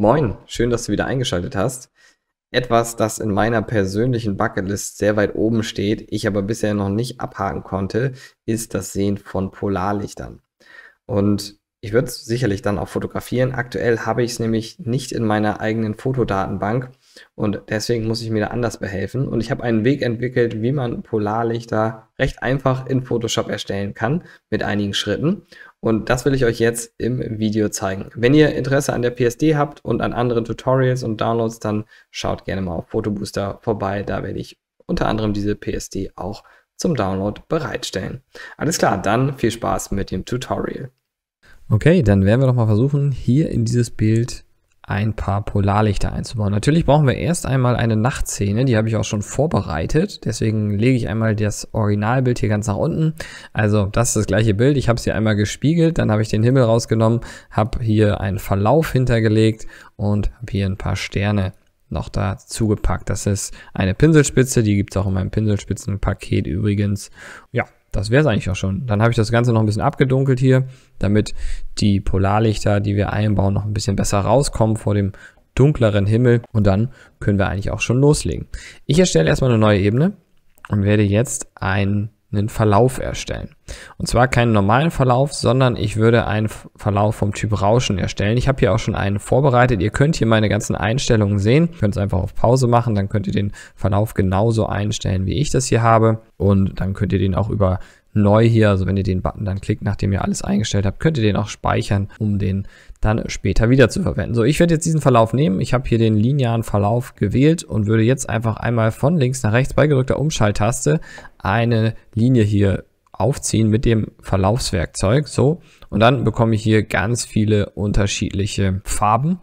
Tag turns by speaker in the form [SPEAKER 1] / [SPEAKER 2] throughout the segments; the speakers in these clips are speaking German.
[SPEAKER 1] Moin, schön, dass du wieder eingeschaltet hast. Etwas, das in meiner persönlichen Bucketlist sehr weit oben steht, ich aber bisher noch nicht abhaken konnte, ist das Sehen von Polarlichtern. Und ich würde es sicherlich dann auch fotografieren. Aktuell habe ich es nämlich nicht in meiner eigenen Fotodatenbank und deswegen muss ich mir da anders behelfen. Und ich habe einen Weg entwickelt, wie man Polarlichter recht einfach in Photoshop erstellen kann mit einigen Schritten. Und das will ich euch jetzt im Video zeigen. Wenn ihr Interesse an der PSD habt und an anderen Tutorials und Downloads, dann schaut gerne mal auf Photobooster vorbei. Da werde ich unter anderem diese PSD auch zum Download bereitstellen. Alles klar, dann viel Spaß mit dem Tutorial. Okay, dann werden wir doch mal versuchen, hier in dieses Bild ein paar Polarlichter einzubauen. Natürlich brauchen wir erst einmal eine Nachtszene, die habe ich auch schon vorbereitet. Deswegen lege ich einmal das Originalbild hier ganz nach unten. Also das ist das gleiche Bild. Ich habe es hier einmal gespiegelt, dann habe ich den Himmel rausgenommen, habe hier einen Verlauf hintergelegt und habe hier ein paar Sterne noch dazu gepackt. Das ist eine Pinselspitze, die gibt es auch in meinem Pinselspitzenpaket übrigens. Ja, das wäre es eigentlich auch schon. Dann habe ich das Ganze noch ein bisschen abgedunkelt hier, damit die Polarlichter, die wir einbauen, noch ein bisschen besser rauskommen vor dem dunkleren Himmel. Und dann können wir eigentlich auch schon loslegen. Ich erstelle erstmal eine neue Ebene und werde jetzt ein einen Verlauf erstellen. Und zwar keinen normalen Verlauf, sondern ich würde einen Verlauf vom Typ Rauschen erstellen. Ich habe hier auch schon einen vorbereitet. Ihr könnt hier meine ganzen Einstellungen sehen. Ihr könnt es einfach auf Pause machen, dann könnt ihr den Verlauf genauso einstellen, wie ich das hier habe. Und dann könnt ihr den auch über neu hier, also wenn ihr den Button dann klickt, nachdem ihr alles eingestellt habt, könnt ihr den auch speichern, um den dann später wieder zu verwenden. So, ich werde jetzt diesen Verlauf nehmen. Ich habe hier den linearen Verlauf gewählt und würde jetzt einfach einmal von links nach rechts bei gedrückter Umschalttaste eine Linie hier aufziehen mit dem Verlaufswerkzeug. So. Und dann bekomme ich hier ganz viele unterschiedliche Farben,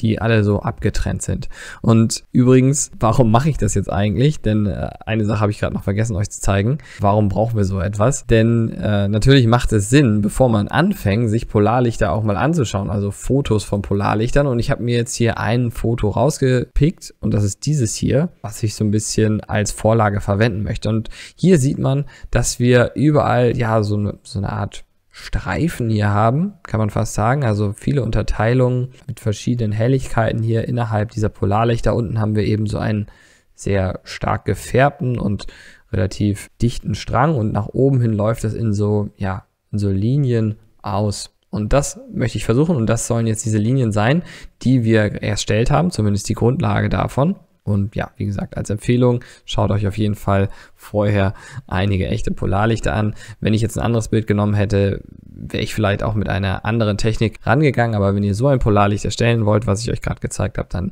[SPEAKER 1] die alle so abgetrennt sind. Und übrigens, warum mache ich das jetzt eigentlich? Denn äh, eine Sache habe ich gerade noch vergessen euch zu zeigen. Warum brauchen wir so etwas? Denn äh, natürlich macht es Sinn, bevor man anfängt, sich Polarlichter auch mal anzuschauen. Also Fotos von Polarlichtern. Und ich habe mir jetzt hier ein Foto rausgepickt und das ist dieses hier, was ich so ein bisschen als Vorlage verwenden möchte. Und hier sieht man, dass wir über überall ja so eine, so eine Art Streifen hier haben, kann man fast sagen. Also viele Unterteilungen mit verschiedenen Helligkeiten hier innerhalb dieser Polarlichter. Unten haben wir eben so einen sehr stark gefärbten und relativ dichten Strang und nach oben hin läuft das in so, ja, in so Linien aus. Und das möchte ich versuchen und das sollen jetzt diese Linien sein, die wir erstellt haben, zumindest die Grundlage davon. Und ja, wie gesagt, als Empfehlung, schaut euch auf jeden Fall vorher einige echte Polarlichter an. Wenn ich jetzt ein anderes Bild genommen hätte, wäre ich vielleicht auch mit einer anderen Technik rangegangen. Aber wenn ihr so ein Polarlicht erstellen wollt, was ich euch gerade gezeigt habe, dann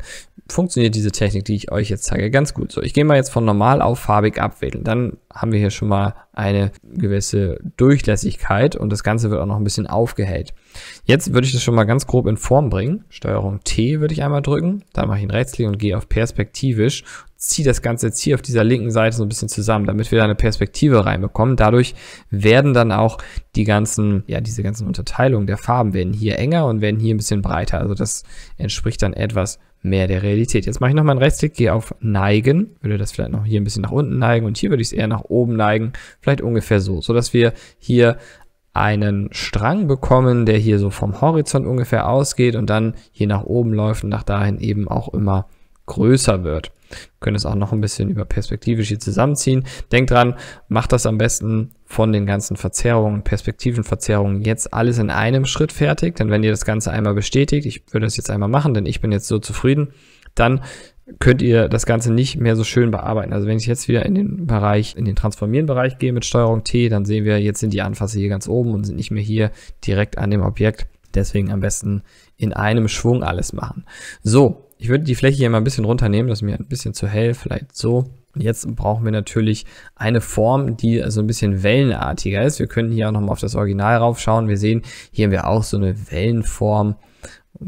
[SPEAKER 1] funktioniert diese Technik, die ich euch jetzt zeige, ganz gut. So, ich gehe mal jetzt von normal auf farbig abwählen. Dann haben wir hier schon mal eine gewisse Durchlässigkeit und das Ganze wird auch noch ein bisschen aufgehellt. Jetzt würde ich das schon mal ganz grob in Form bringen. Steuerung T würde ich einmal drücken. Da mache ich einen Rechtsklick und gehe auf perspektivisch. Ziehe das Ganze jetzt hier auf dieser linken Seite so ein bisschen zusammen, damit wir da eine Perspektive reinbekommen. Dadurch werden dann auch die ganzen, ja, diese ganzen Unterteilungen der Farben werden hier enger und werden hier ein bisschen breiter. Also das entspricht dann etwas mehr der Realität. Jetzt mache ich nochmal einen Rechtsklick, gehe auf Neigen, würde das vielleicht noch hier ein bisschen nach unten neigen und hier würde ich es eher nach oben neigen, vielleicht ungefähr so, sodass wir hier einen Strang bekommen, der hier so vom Horizont ungefähr ausgeht und dann hier nach oben läuft und nach dahin eben auch immer größer wird. Wir können es auch noch ein bisschen über perspektivisch hier zusammenziehen. Denkt dran, macht das am besten von den ganzen Verzerrungen, Perspektivenverzerrungen jetzt alles in einem Schritt fertig. Denn wenn ihr das Ganze einmal bestätigt, ich würde das jetzt einmal machen, denn ich bin jetzt so zufrieden, dann könnt ihr das Ganze nicht mehr so schön bearbeiten. Also wenn ich jetzt wieder in den Bereich, in den Transformieren-Bereich gehe mit Steuerung T, dann sehen wir, jetzt sind die Anfasse hier ganz oben und sind nicht mehr hier direkt an dem Objekt. Deswegen am besten in einem Schwung alles machen. So, ich würde die Fläche hier mal ein bisschen runternehmen, das ist mir ein bisschen zu hell, vielleicht so. Und jetzt brauchen wir natürlich eine Form, die so ein bisschen wellenartiger ist. Wir können hier auch nochmal auf das Original raufschauen. Wir sehen, hier haben wir auch so eine Wellenform,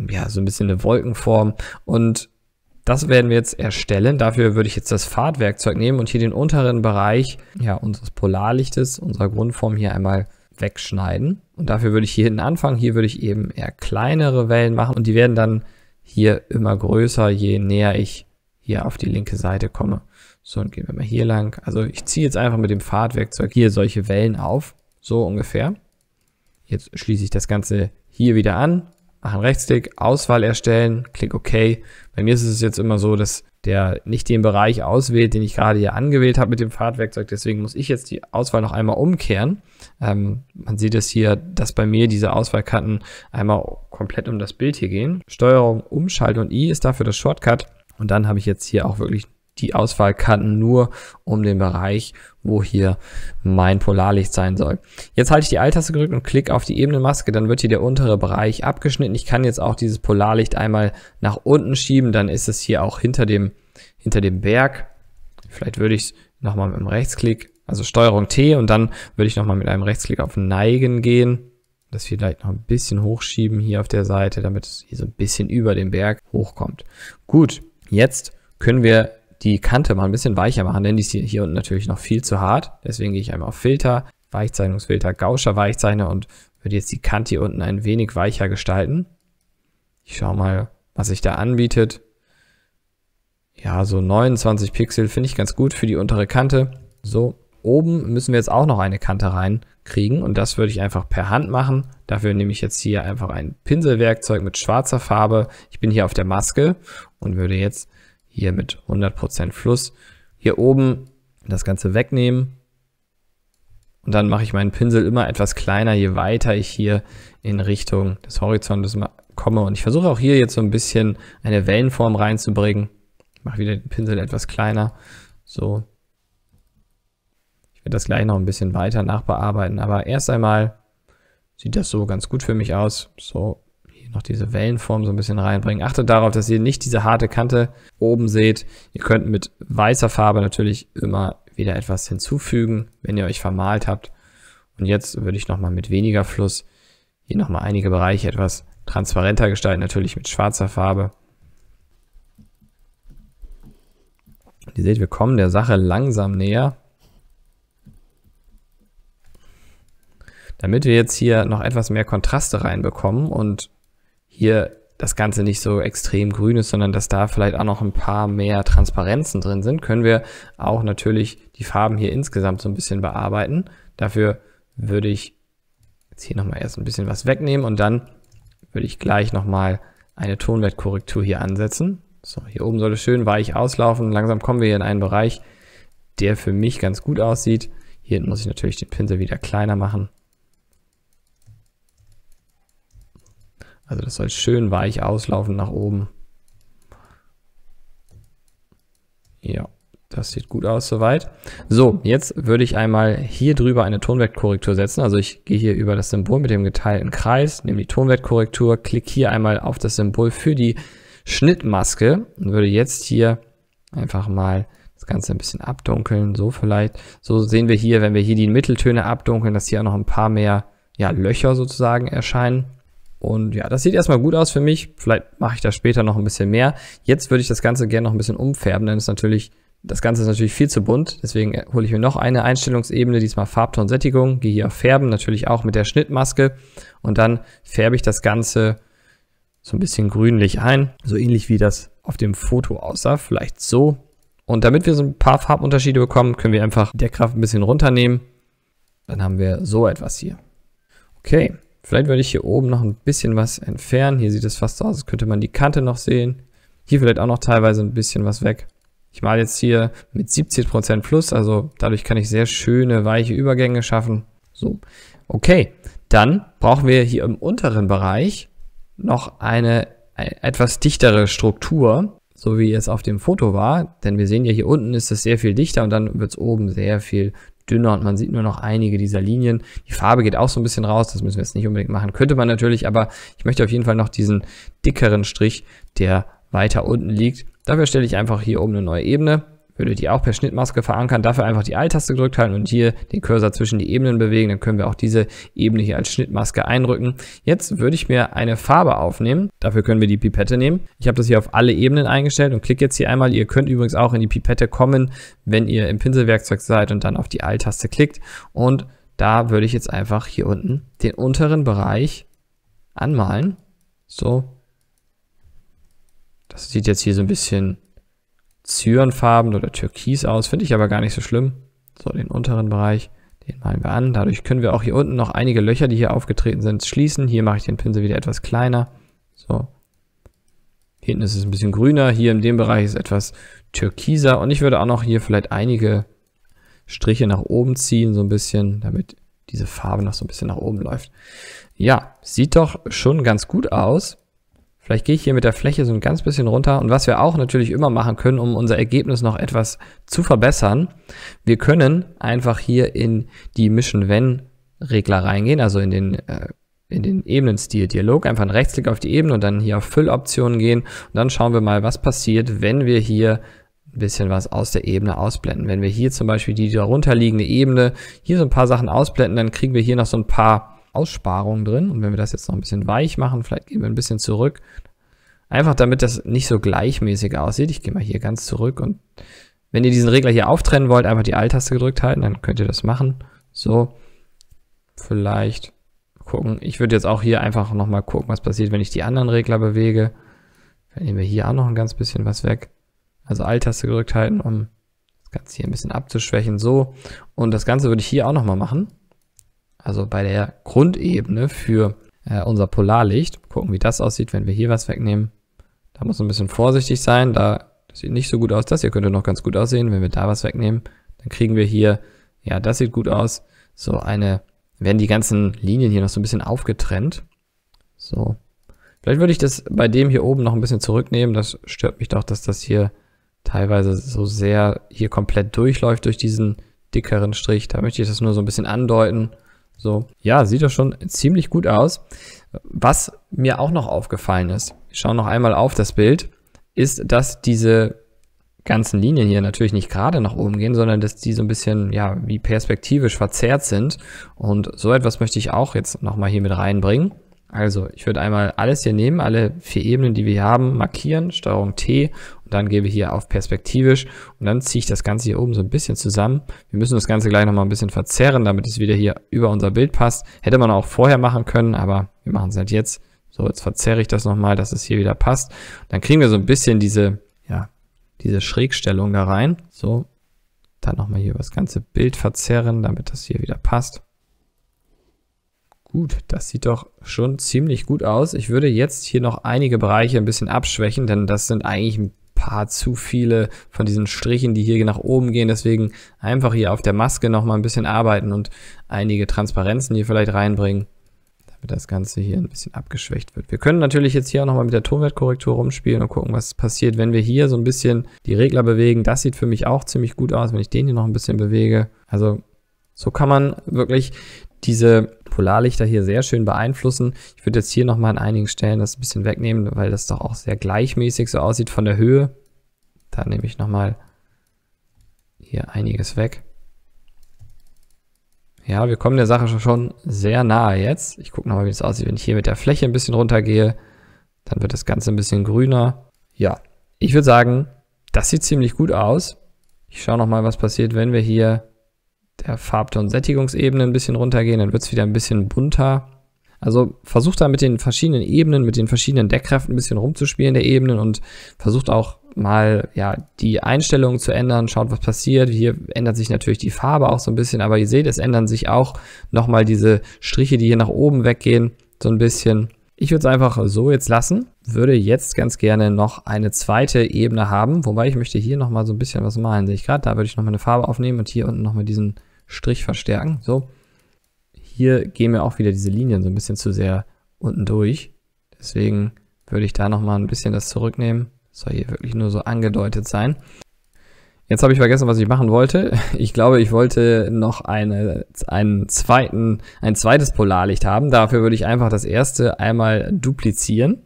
[SPEAKER 1] ja, so ein bisschen eine Wolkenform. Und das werden wir jetzt erstellen. Dafür würde ich jetzt das Fahrtwerkzeug nehmen und hier den unteren Bereich ja, unseres Polarlichtes, unserer Grundform hier einmal wegschneiden. Und dafür würde ich hier hinten anfangen. Hier würde ich eben eher kleinere Wellen machen und die werden dann hier immer größer, je näher ich hier auf die linke Seite komme. So, und gehen wir mal hier lang. Also ich ziehe jetzt einfach mit dem Fahrtwerkzeug hier solche Wellen auf. So ungefähr. Jetzt schließe ich das Ganze hier wieder an machen Rechtsklick, Auswahl erstellen, klick OK. Bei mir ist es jetzt immer so, dass der nicht den Bereich auswählt, den ich gerade hier angewählt habe mit dem Fahrtwerkzeug. Deswegen muss ich jetzt die Auswahl noch einmal umkehren. Ähm, man sieht es hier, dass bei mir diese Auswahlkarten einmal komplett um das Bild hier gehen. Steuerung, Umschalt und I ist dafür das Shortcut. Und dann habe ich jetzt hier auch wirklich die Auswahlkanten nur um den Bereich, wo hier mein Polarlicht sein soll. Jetzt halte ich die Alt-Taste gedrückt und klicke auf die Ebenenmaske, dann wird hier der untere Bereich abgeschnitten. Ich kann jetzt auch dieses Polarlicht einmal nach unten schieben, dann ist es hier auch hinter dem, hinter dem Berg. Vielleicht würde ich es nochmal mit einem Rechtsklick, also Steuerung T und dann würde ich nochmal mit einem Rechtsklick auf Neigen gehen. Das vielleicht noch ein bisschen hochschieben hier auf der Seite, damit es hier so ein bisschen über den Berg hochkommt. Gut, jetzt können wir die Kante mal ein bisschen weicher machen, denn die ist hier, hier unten natürlich noch viel zu hart. Deswegen gehe ich einmal auf Filter, Weichzeichnungsfilter, Gauscher Weichzeichner und würde jetzt die Kante hier unten ein wenig weicher gestalten. Ich schaue mal, was sich da anbietet. Ja, so 29 Pixel finde ich ganz gut für die untere Kante. So, oben müssen wir jetzt auch noch eine Kante reinkriegen und das würde ich einfach per Hand machen. Dafür nehme ich jetzt hier einfach ein Pinselwerkzeug mit schwarzer Farbe. Ich bin hier auf der Maske und würde jetzt hier mit 100% Fluss hier oben das Ganze wegnehmen. Und dann mache ich meinen Pinsel immer etwas kleiner, je weiter ich hier in Richtung des Horizontes komme. Und ich versuche auch hier jetzt so ein bisschen eine Wellenform reinzubringen. Ich mache wieder den Pinsel etwas kleiner. So. Ich werde das gleich noch ein bisschen weiter nachbearbeiten. Aber erst einmal sieht das so ganz gut für mich aus. So noch diese Wellenform so ein bisschen reinbringen. Achtet darauf, dass ihr nicht diese harte Kante oben seht. Ihr könnt mit weißer Farbe natürlich immer wieder etwas hinzufügen, wenn ihr euch vermalt habt. Und jetzt würde ich nochmal mit weniger Fluss hier nochmal einige Bereiche etwas transparenter gestalten, natürlich mit schwarzer Farbe. ihr seht, wir kommen der Sache langsam näher. Damit wir jetzt hier noch etwas mehr Kontraste reinbekommen und hier das Ganze nicht so extrem grün ist, sondern dass da vielleicht auch noch ein paar mehr Transparenzen drin sind, können wir auch natürlich die Farben hier insgesamt so ein bisschen bearbeiten. Dafür würde ich jetzt hier nochmal erst ein bisschen was wegnehmen und dann würde ich gleich nochmal eine Tonwertkorrektur hier ansetzen. So, hier oben soll es schön weich auslaufen. Langsam kommen wir hier in einen Bereich, der für mich ganz gut aussieht. Hier muss ich natürlich den Pinsel wieder kleiner machen. Also das soll schön weich auslaufen nach oben. Ja, das sieht gut aus soweit. So, jetzt würde ich einmal hier drüber eine Tonwertkorrektur setzen. Also ich gehe hier über das Symbol mit dem geteilten Kreis, nehme die Tonwertkorrektur, klicke hier einmal auf das Symbol für die Schnittmaske und würde jetzt hier einfach mal das Ganze ein bisschen abdunkeln, so vielleicht. So sehen wir hier, wenn wir hier die Mitteltöne abdunkeln, dass hier auch noch ein paar mehr ja, Löcher sozusagen erscheinen. Und ja, das sieht erstmal gut aus für mich. Vielleicht mache ich da später noch ein bisschen mehr. Jetzt würde ich das Ganze gerne noch ein bisschen umfärben, denn es natürlich, das Ganze ist natürlich viel zu bunt. Deswegen äh, hole ich mir noch eine Einstellungsebene, diesmal Farbton Sättigung, gehe hier auf Färben, natürlich auch mit der Schnittmaske. Und dann färbe ich das Ganze so ein bisschen grünlich ein, so ähnlich wie das auf dem Foto aussah, vielleicht so. Und damit wir so ein paar Farbunterschiede bekommen, können wir einfach die Deckkraft ein bisschen runternehmen. Dann haben wir so etwas hier. Okay, Vielleicht würde ich hier oben noch ein bisschen was entfernen. Hier sieht es fast so aus, als könnte man die Kante noch sehen. Hier vielleicht auch noch teilweise ein bisschen was weg. Ich male jetzt hier mit 70% plus, also dadurch kann ich sehr schöne, weiche Übergänge schaffen. So, okay. Dann brauchen wir hier im unteren Bereich noch eine e, etwas dichtere Struktur, so wie es auf dem Foto war. Denn wir sehen ja, hier unten ist es sehr viel dichter und dann wird es oben sehr viel dünner und man sieht nur noch einige dieser Linien. Die Farbe geht auch so ein bisschen raus, das müssen wir jetzt nicht unbedingt machen. Könnte man natürlich, aber ich möchte auf jeden Fall noch diesen dickeren Strich, der weiter unten liegt. Dafür stelle ich einfach hier oben eine neue Ebene würde die auch per Schnittmaske verankern. Dafür einfach die Alt-Taste gedrückt halten und hier den Cursor zwischen die Ebenen bewegen. Dann können wir auch diese Ebene hier als Schnittmaske einrücken. Jetzt würde ich mir eine Farbe aufnehmen. Dafür können wir die Pipette nehmen. Ich habe das hier auf alle Ebenen eingestellt und klicke jetzt hier einmal. Ihr könnt übrigens auch in die Pipette kommen, wenn ihr im Pinselwerkzeug seid und dann auf die Alt-Taste klickt. Und da würde ich jetzt einfach hier unten den unteren Bereich anmalen. So. Das sieht jetzt hier so ein bisschen Zyrenfarben oder türkis aus, finde ich aber gar nicht so schlimm. So, den unteren Bereich, den malen wir an. Dadurch können wir auch hier unten noch einige Löcher, die hier aufgetreten sind, schließen. Hier mache ich den Pinsel wieder etwas kleiner. So. hinten ist es ein bisschen grüner, hier in dem Bereich ist etwas türkiser und ich würde auch noch hier vielleicht einige Striche nach oben ziehen, so ein bisschen, damit diese Farbe noch so ein bisschen nach oben läuft. Ja, sieht doch schon ganz gut aus. Vielleicht gehe ich hier mit der Fläche so ein ganz bisschen runter. Und was wir auch natürlich immer machen können, um unser Ergebnis noch etwas zu verbessern, wir können einfach hier in die Mission wenn regler reingehen, also in den, äh, in den Ebenenstil-Dialog. Einfach einen Rechtsklick auf die Ebene und dann hier auf Fülloptionen gehen. Und dann schauen wir mal, was passiert, wenn wir hier ein bisschen was aus der Ebene ausblenden. Wenn wir hier zum Beispiel die darunterliegende Ebene hier so ein paar Sachen ausblenden, dann kriegen wir hier noch so ein paar Aussparungen drin. Und wenn wir das jetzt noch ein bisschen weich machen, vielleicht gehen wir ein bisschen zurück. Einfach damit das nicht so gleichmäßig aussieht. Ich gehe mal hier ganz zurück und wenn ihr diesen Regler hier auftrennen wollt, einfach die Alt-Taste gedrückt halten, dann könnt ihr das machen. So, vielleicht gucken. Ich würde jetzt auch hier einfach nochmal gucken, was passiert, wenn ich die anderen Regler bewege. Dann nehmen wir hier auch noch ein ganz bisschen was weg. Also Alt-Taste gedrückt halten, um das Ganze hier ein bisschen abzuschwächen. So, und das Ganze würde ich hier auch nochmal machen also bei der Grundebene für äh, unser Polarlicht. Gucken, wie das aussieht, wenn wir hier was wegnehmen. Da muss man ein bisschen vorsichtig sein. Da sieht nicht so gut aus. Das hier könnte noch ganz gut aussehen. Wenn wir da was wegnehmen, dann kriegen wir hier, ja, das sieht gut aus. So eine, werden die ganzen Linien hier noch so ein bisschen aufgetrennt. So. Vielleicht würde ich das bei dem hier oben noch ein bisschen zurücknehmen. Das stört mich doch, dass das hier teilweise so sehr hier komplett durchläuft durch diesen dickeren Strich. Da möchte ich das nur so ein bisschen andeuten. So. Ja, sieht doch schon ziemlich gut aus. Was mir auch noch aufgefallen ist, ich schaue noch einmal auf das Bild, ist, dass diese ganzen Linien hier natürlich nicht gerade nach oben gehen, sondern dass die so ein bisschen, ja, wie perspektivisch verzerrt sind. Und so etwas möchte ich auch jetzt nochmal hier mit reinbringen. Also, ich würde einmal alles hier nehmen, alle vier Ebenen, die wir hier haben, markieren, Steuerung T und dann gebe ich hier auf perspektivisch und dann ziehe ich das Ganze hier oben so ein bisschen zusammen. Wir müssen das Ganze gleich nochmal ein bisschen verzerren, damit es wieder hier über unser Bild passt. Hätte man auch vorher machen können, aber wir machen es halt jetzt. So, jetzt verzerre ich das nochmal, dass es hier wieder passt. Dann kriegen wir so ein bisschen diese, ja, diese Schrägstellung da rein. So, dann nochmal hier über das ganze Bild verzerren, damit das hier wieder passt. Gut, das sieht doch schon ziemlich gut aus. Ich würde jetzt hier noch einige Bereiche ein bisschen abschwächen, denn das sind eigentlich ein paar zu viele von diesen Strichen, die hier nach oben gehen. Deswegen einfach hier auf der Maske nochmal ein bisschen arbeiten und einige Transparenzen hier vielleicht reinbringen, damit das Ganze hier ein bisschen abgeschwächt wird. Wir können natürlich jetzt hier auch nochmal mit der Tonwertkorrektur rumspielen und gucken, was passiert, wenn wir hier so ein bisschen die Regler bewegen. Das sieht für mich auch ziemlich gut aus, wenn ich den hier noch ein bisschen bewege. Also so kann man wirklich diese Polarlichter hier sehr schön beeinflussen. Ich würde jetzt hier nochmal an einigen Stellen das ein bisschen wegnehmen, weil das doch auch sehr gleichmäßig so aussieht von der Höhe. Da nehme ich nochmal hier einiges weg. Ja, wir kommen der Sache schon sehr nahe jetzt. Ich gucke nochmal, wie es aussieht, wenn ich hier mit der Fläche ein bisschen runtergehe. Dann wird das Ganze ein bisschen grüner. Ja, ich würde sagen, das sieht ziemlich gut aus. Ich schaue nochmal, was passiert, wenn wir hier der Farbton Sättigungsebene ein bisschen runtergehen, dann wird es wieder ein bisschen bunter. Also versucht da mit den verschiedenen Ebenen, mit den verschiedenen Deckkräften ein bisschen rumzuspielen der Ebenen und versucht auch mal ja die Einstellungen zu ändern, schaut, was passiert. Hier ändert sich natürlich die Farbe auch so ein bisschen, aber ihr seht, es ändern sich auch nochmal diese Striche, die hier nach oben weggehen, so ein bisschen. Ich würde es einfach so jetzt lassen, würde jetzt ganz gerne noch eine zweite Ebene haben, wobei ich möchte hier nochmal so ein bisschen was malen. Sehe ich gerade, da würde ich nochmal eine Farbe aufnehmen und hier unten nochmal diesen Strich verstärken. So, hier gehen mir auch wieder diese Linien so ein bisschen zu sehr unten durch. Deswegen würde ich da nochmal ein bisschen das zurücknehmen. Das soll hier wirklich nur so angedeutet sein. Jetzt habe ich vergessen, was ich machen wollte. Ich glaube, ich wollte noch eine, einen zweiten, ein zweites Polarlicht haben. Dafür würde ich einfach das erste einmal duplizieren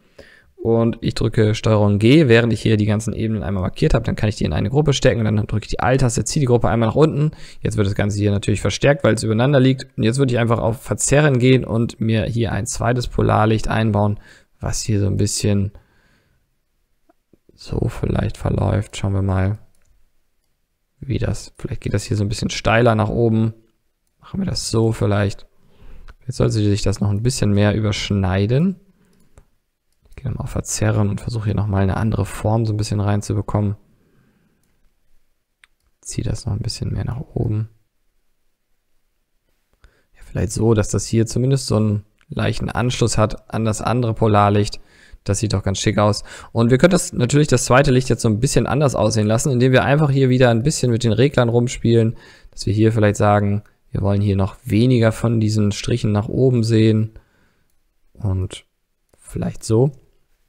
[SPEAKER 1] und ich drücke Steuerung G, während ich hier die ganzen Ebenen einmal markiert habe, dann kann ich die in eine Gruppe stecken und dann drücke ich die Alt-Taste, ziehe die Gruppe einmal nach unten. Jetzt wird das Ganze hier natürlich verstärkt, weil es übereinander liegt. Und jetzt würde ich einfach auf Verzerren gehen und mir hier ein zweites Polarlicht einbauen, was hier so ein bisschen so vielleicht verläuft. Schauen wir mal, wie das, vielleicht geht das hier so ein bisschen steiler nach oben. Machen wir das so vielleicht. Jetzt sollte sich das noch ein bisschen mehr überschneiden. Gehe nochmal auf Verzerren und versuche hier nochmal eine andere Form so ein bisschen reinzubekommen. Ziehe das noch ein bisschen mehr nach oben. Ja, vielleicht so, dass das hier zumindest so einen leichten Anschluss hat an das andere Polarlicht. Das sieht doch ganz schick aus. Und wir können das natürlich das zweite Licht jetzt so ein bisschen anders aussehen lassen, indem wir einfach hier wieder ein bisschen mit den Reglern rumspielen, dass wir hier vielleicht sagen, wir wollen hier noch weniger von diesen Strichen nach oben sehen und vielleicht so.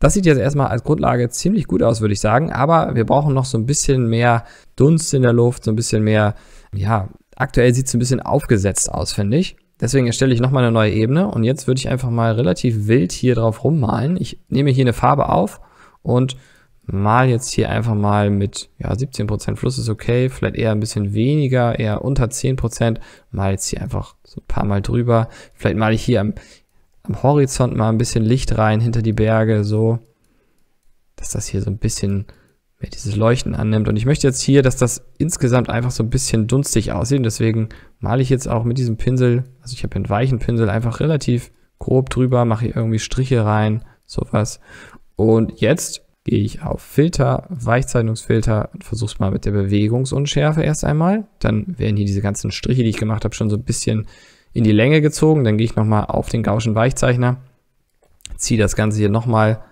[SPEAKER 1] Das sieht jetzt erstmal als Grundlage ziemlich gut aus, würde ich sagen. Aber wir brauchen noch so ein bisschen mehr Dunst in der Luft, so ein bisschen mehr, ja, aktuell sieht es ein bisschen aufgesetzt aus, finde ich. Deswegen erstelle ich nochmal eine neue Ebene und jetzt würde ich einfach mal relativ wild hier drauf rummalen. Ich nehme hier eine Farbe auf und mal jetzt hier einfach mal mit, ja, 17% Fluss ist okay, vielleicht eher ein bisschen weniger, eher unter 10%, mal jetzt hier einfach so ein paar Mal drüber. Vielleicht male ich hier am am Horizont mal ein bisschen Licht rein hinter die Berge, so, dass das hier so ein bisschen mehr dieses Leuchten annimmt. Und ich möchte jetzt hier, dass das insgesamt einfach so ein bisschen dunstig aussieht. Und deswegen male ich jetzt auch mit diesem Pinsel, also ich habe einen weichen Pinsel, einfach relativ grob drüber, mache hier irgendwie Striche rein, sowas. Und jetzt gehe ich auf Filter, Weichzeichnungsfilter und versuche es mal mit der Bewegungsunschärfe erst einmal. Dann werden hier diese ganzen Striche, die ich gemacht habe, schon so ein bisschen in die Länge gezogen. Dann gehe ich nochmal auf den Gaußschen Weichzeichner, ziehe das Ganze hier nochmal,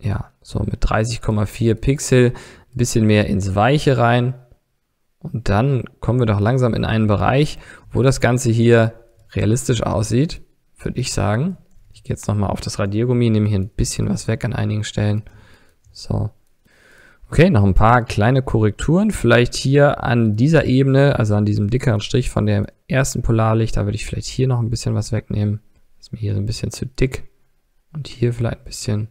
[SPEAKER 1] ja, so mit 30,4 Pixel ein bisschen mehr ins Weiche rein. Und dann kommen wir doch langsam in einen Bereich, wo das Ganze hier realistisch aussieht, würde ich sagen. Ich gehe jetzt nochmal auf das Radiergummi, nehme hier ein bisschen was weg an einigen Stellen. So, Okay, noch ein paar kleine Korrekturen. Vielleicht hier an dieser Ebene, also an diesem dickeren Strich von dem ersten Polarlicht, da würde ich vielleicht hier noch ein bisschen was wegnehmen. ist mir hier so ein bisschen zu dick. Und hier vielleicht ein bisschen,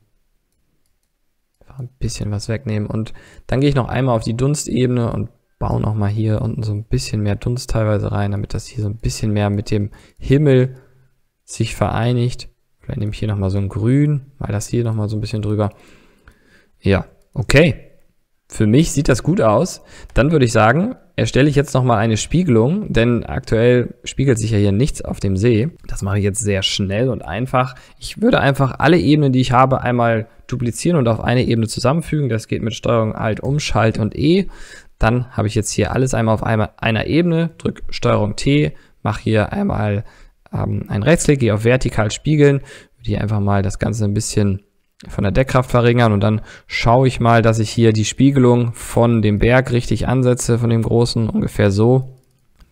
[SPEAKER 1] ein bisschen was wegnehmen. Und dann gehe ich noch einmal auf die Dunstebene und baue nochmal hier unten so ein bisschen mehr Dunst teilweise rein, damit das hier so ein bisschen mehr mit dem Himmel sich vereinigt. Vielleicht nehme ich hier nochmal so ein Grün, mal das hier nochmal so ein bisschen drüber. Ja, okay für mich sieht das gut aus. Dann würde ich sagen, erstelle ich jetzt nochmal eine Spiegelung, denn aktuell spiegelt sich ja hier nichts auf dem See. Das mache ich jetzt sehr schnell und einfach. Ich würde einfach alle Ebenen, die ich habe, einmal duplizieren und auf eine Ebene zusammenfügen. Das geht mit Steuerung Alt, Umschalt und E. Dann habe ich jetzt hier alles einmal auf einmal einer Ebene, drücke Steuerung T, mache hier einmal ähm, einen Rechtsklick, gehe auf Vertikal spiegeln, würde hier einfach mal das Ganze ein bisschen von der Deckkraft verringern und dann schaue ich mal, dass ich hier die Spiegelung von dem Berg richtig ansetze, von dem großen, ungefähr so.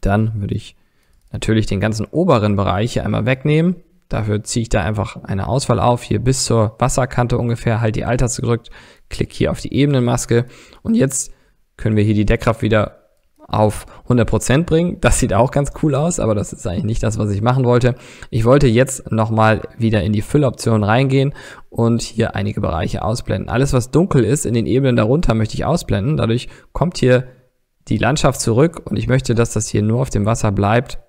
[SPEAKER 1] Dann würde ich natürlich den ganzen oberen Bereich hier einmal wegnehmen. Dafür ziehe ich da einfach eine Auswahl auf, hier bis zur Wasserkante ungefähr, halt die Alt-Taste gedrückt, klick hier auf die Ebenenmaske und jetzt können wir hier die Deckkraft wieder auf 100% bringen. Das sieht auch ganz cool aus, aber das ist eigentlich nicht das, was ich machen wollte. Ich wollte jetzt nochmal wieder in die Fülloption reingehen und hier einige Bereiche ausblenden. Alles, was dunkel ist in den Ebenen darunter, möchte ich ausblenden. Dadurch kommt hier die Landschaft zurück und ich möchte, dass das hier nur auf dem Wasser bleibt.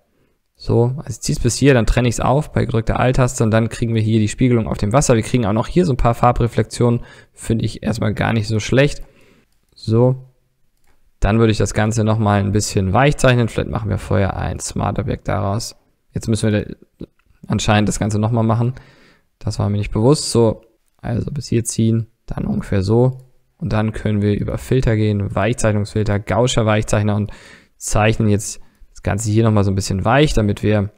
[SPEAKER 1] So, also ich ziehe es bis hier, dann trenne ich es auf bei gedrückter Alt-Taste und dann kriegen wir hier die Spiegelung auf dem Wasser. Wir kriegen auch noch hier so ein paar Farbreflektionen, finde ich erstmal gar nicht so schlecht. So, dann würde ich das Ganze nochmal ein bisschen weich zeichnen. Vielleicht machen wir vorher ein Smart-Objekt daraus. Jetzt müssen wir anscheinend das Ganze nochmal machen. Das war mir nicht bewusst. So, also bis hier ziehen, dann ungefähr so. Und dann können wir über Filter gehen, Weichzeichnungsfilter, Gauscher Weichzeichner und zeichnen jetzt das Ganze hier nochmal so ein bisschen weich, damit wir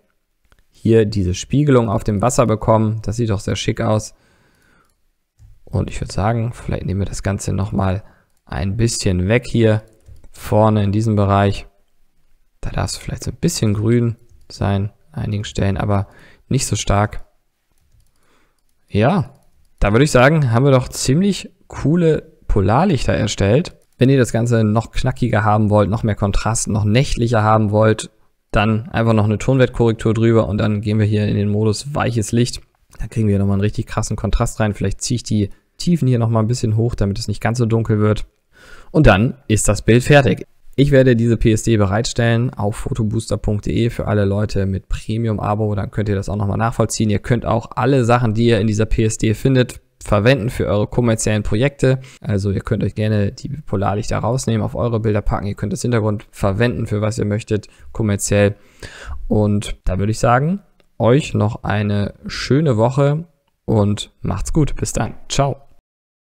[SPEAKER 1] hier diese Spiegelung auf dem Wasser bekommen. Das sieht doch sehr schick aus. Und ich würde sagen, vielleicht nehmen wir das Ganze nochmal ein bisschen weg hier vorne in diesem Bereich. Da darf es vielleicht so ein bisschen grün sein, an einigen Stellen, aber nicht so stark. Ja, da würde ich sagen, haben wir doch ziemlich coole Polarlichter erstellt. Wenn ihr das Ganze noch knackiger haben wollt, noch mehr Kontrast, noch nächtlicher haben wollt, dann einfach noch eine Tonwertkorrektur drüber und dann gehen wir hier in den Modus weiches Licht. Da kriegen wir nochmal einen richtig krassen Kontrast rein. Vielleicht ziehe ich die Tiefen hier nochmal ein bisschen hoch, damit es nicht ganz so dunkel wird. Und dann ist das Bild fertig. Ich werde diese PSD bereitstellen auf photobooster.de für alle Leute mit Premium-Abo. Dann könnt ihr das auch nochmal nachvollziehen. Ihr könnt auch alle Sachen, die ihr in dieser PSD findet, verwenden für eure kommerziellen Projekte. Also ihr könnt euch gerne die Polarlichter rausnehmen, auf eure Bilder packen. Ihr könnt das Hintergrund verwenden für was ihr möchtet, kommerziell. Und da würde ich sagen, euch noch eine schöne Woche und macht's gut. Bis dann. Ciao.